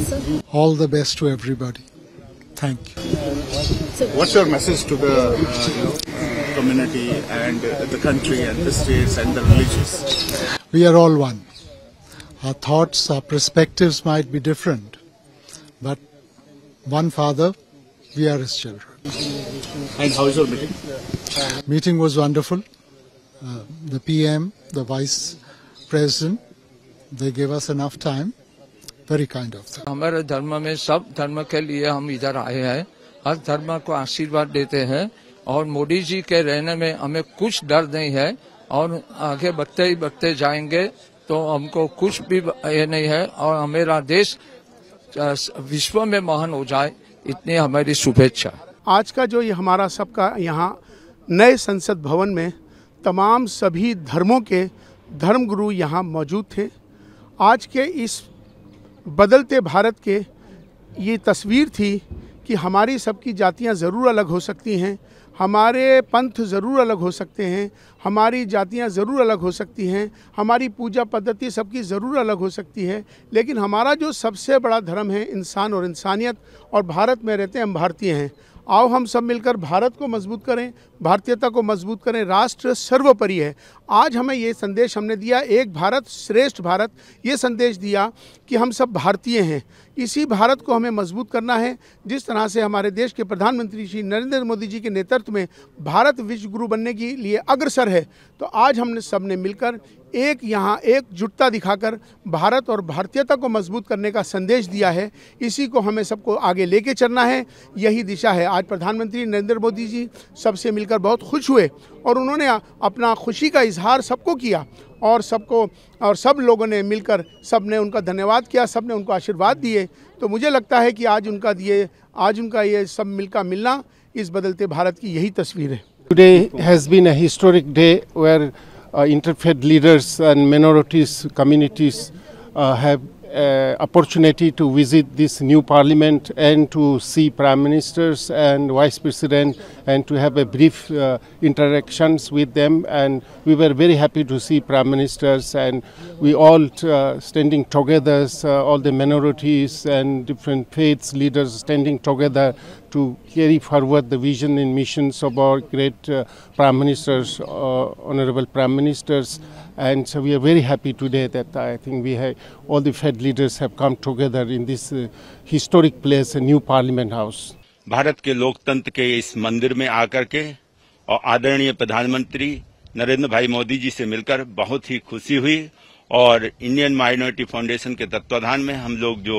sir? All the best to everybody. Thank you. What's your message to the uh, community and the country and the states and the religions? We are all one. Our thoughts, our perspectives might be different, but one father, we are his children. And how was your meeting? Meeting was wonderful. Uh, the PM, the Vice President, they gave us enough time very kind of हमारे धर्म में सब धर्म के लिए हम इधर आए हैं हर धर्म को आशीर्वाद देते हैं और मोदी जी के रहने में हमें कुछ डर नहीं है और आगे बढ़ते ही बढ़ते जाएंगे तो हमको कुछ भी ये नहीं है और हमारा देश विश्व में महान हो जाए इतनी हमारी शुभेच्छा आज का जो ये हमारा सबका यहाँ नए संसद भवन में तमाम सभी धर्मों के धर्मगुरु यहाँ मौजूद थे आज के इस बदलते भारत के ये तस्वीर थी कि हमारी सबकी जातियां ज़रूर अलग हो सकती हैं हमारे पंथ ज़रूर अलग हो सकते हैं हमारी जातियां ज़रूर अलग हो सकती हैं हमारी पूजा पद्धति सबकी ज़रूर अलग हो सकती है लेकिन हमारा जो सबसे बड़ा धर्म है इंसान और इंसानियत और भारत में रहते हैं हम भारतीय हैं आओ हम सब मिलकर भारत को मजबूत करें भारतीयता को मजबूत करें राष्ट्र सर्वोपरि है आज हमें ये संदेश हमने दिया एक भारत श्रेष्ठ भारत ये संदेश दिया कि हम सब भारतीय हैं इसी भारत को हमें मजबूत करना है जिस तरह से हमारे देश के प्रधानमंत्री श्री नरेंद्र मोदी जी के नेतृत्व में भारत विश्वगुरु बनने के लिए अग्रसर है तो आज हमने सब ने मिलकर एक यहाँ एकजुटता दिखाकर भारत और भारतीयता को मजबूत करने का संदेश दिया है इसी को हमें सबको आगे लेके चलना है यही दिशा है आज प्रधानमंत्री नरेंद्र मोदी जी सबसे मिलकर बहुत खुश हुए और उन्होंने अपना खुशी का इजहार सबको किया और सबको और सब लोगों ने मिलकर सब ने उनका धन्यवाद किया सब ने उनको आशीर्वाद दिए तो मुझे लगता है कि आज उनका दिए आज उनका ये सब मिलकर मिलना इस बदलते भारत की यही तस्वीर है today has been a historic day where Uh, interfaith leaders and minorities communities uh, have uh, opportunity to visit this new parliament and to see prime ministers and vice president and to have a brief interactions with them and we were very happy to see prime ministers and we all standing together all the minorities and different faiths leaders standing together to carry forward the vision and missions of our great uh, Prime Ministers, uh, Honorable Prime Ministers. And so we are very happy today that I think we have, all the Fed leaders have come together in this uh, historic place, a new Parliament House. Bharat के लोकतंत्र के इस मंदिर में आकर के और आदरणीय प्रधानमंत्री नरेंद्र भाई मोदी जी से मिलकर बहुत ही खुशी हुई और इंडियन माइनॉरिटी फाउंडेशन के तत्वाधान में हम लोग जो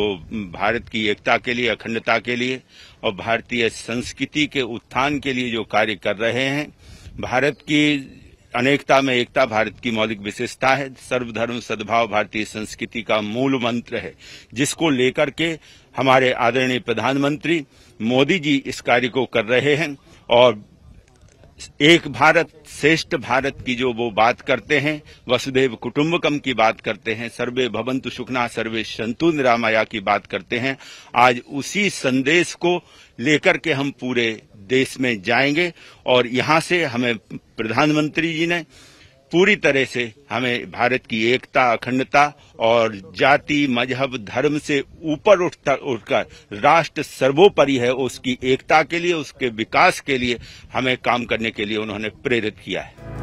भारत की एकता के लिए अखंडता के लिए और भारतीय संस्कृति के उत्थान के लिए जो कार्य कर रहे हैं भारत की अनेकता में एकता भारत की मौलिक विशेषता है सर्वधर्म सद्भाव भारतीय संस्कृति का मूल मंत्र है जिसको लेकर के हमारे आदरणीय प्रधानमंत्री मोदी जी इस कार्य को कर रहे हैं और एक भारत श्रेष्ठ भारत की जो वो बात करते हैं वसुदेव कुटुम्बकम की बात करते हैं सर्वे भवंतु सुखना सर्वे संतु निरामया की बात करते हैं आज उसी संदेश को लेकर के हम पूरे देश में जाएंगे और यहां से हमें प्रधानमंत्री जी ने पूरी तरह से हमें भारत की एकता अखंडता और जाति मजहब धर्म से ऊपर उठता उठकर राष्ट्र सर्वोपरि है उसकी एकता के लिए उसके विकास के लिए हमें काम करने के लिए उन्होंने प्रेरित किया है